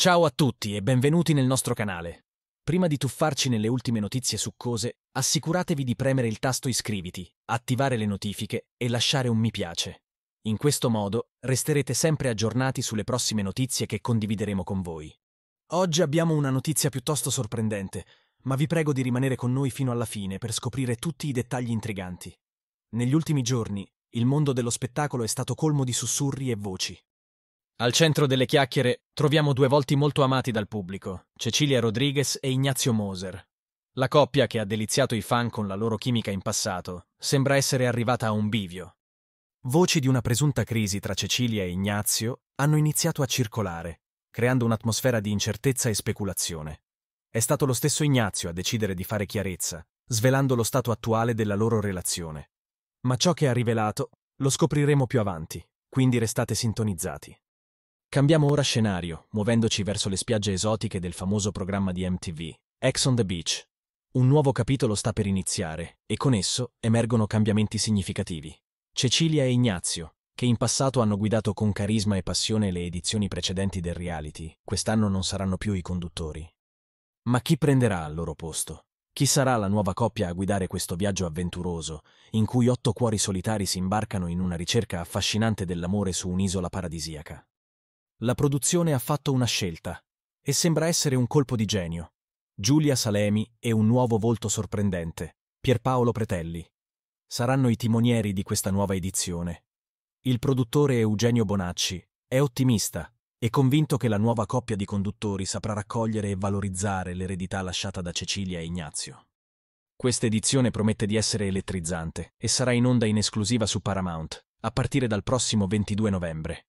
Ciao a tutti e benvenuti nel nostro canale. Prima di tuffarci nelle ultime notizie succose, assicuratevi di premere il tasto iscriviti, attivare le notifiche e lasciare un mi piace. In questo modo resterete sempre aggiornati sulle prossime notizie che condivideremo con voi. Oggi abbiamo una notizia piuttosto sorprendente, ma vi prego di rimanere con noi fino alla fine per scoprire tutti i dettagli intriganti. Negli ultimi giorni, il mondo dello spettacolo è stato colmo di sussurri e voci. Al centro delle chiacchiere troviamo due volti molto amati dal pubblico, Cecilia Rodriguez e Ignazio Moser. La coppia che ha deliziato i fan con la loro chimica in passato sembra essere arrivata a un bivio. Voci di una presunta crisi tra Cecilia e Ignazio hanno iniziato a circolare, creando un'atmosfera di incertezza e speculazione. È stato lo stesso Ignazio a decidere di fare chiarezza, svelando lo stato attuale della loro relazione. Ma ciò che ha rivelato lo scopriremo più avanti, quindi restate sintonizzati. Cambiamo ora scenario, muovendoci verso le spiagge esotiche del famoso programma di MTV, Ex on the Beach. Un nuovo capitolo sta per iniziare e con esso emergono cambiamenti significativi. Cecilia e Ignazio, che in passato hanno guidato con carisma e passione le edizioni precedenti del reality, quest'anno non saranno più i conduttori. Ma chi prenderà al loro posto? Chi sarà la nuova coppia a guidare questo viaggio avventuroso, in cui otto cuori solitari si imbarcano in una ricerca affascinante dell'amore su un'isola paradisiaca? la produzione ha fatto una scelta e sembra essere un colpo di genio. Giulia Salemi e un nuovo volto sorprendente, Pierpaolo Pretelli, saranno i timonieri di questa nuova edizione. Il produttore Eugenio Bonacci è ottimista e convinto che la nuova coppia di conduttori saprà raccogliere e valorizzare l'eredità lasciata da Cecilia e Ignazio. Questa edizione promette di essere elettrizzante e sarà in onda in esclusiva su Paramount a partire dal prossimo 22 novembre.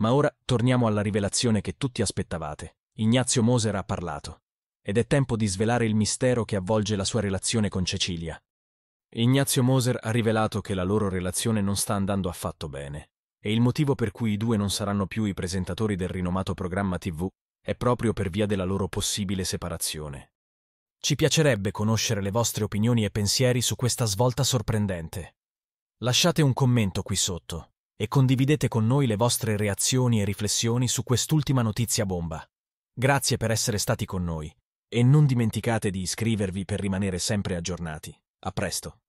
Ma ora torniamo alla rivelazione che tutti aspettavate. Ignazio Moser ha parlato. Ed è tempo di svelare il mistero che avvolge la sua relazione con Cecilia. Ignazio Moser ha rivelato che la loro relazione non sta andando affatto bene. E il motivo per cui i due non saranno più i presentatori del rinomato programma TV è proprio per via della loro possibile separazione. Ci piacerebbe conoscere le vostre opinioni e pensieri su questa svolta sorprendente. Lasciate un commento qui sotto e condividete con noi le vostre reazioni e riflessioni su quest'ultima notizia bomba. Grazie per essere stati con noi e non dimenticate di iscrivervi per rimanere sempre aggiornati. A presto!